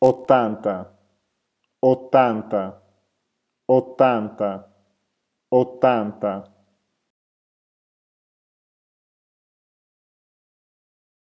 ottanta, ottanta, ottanta, ottanta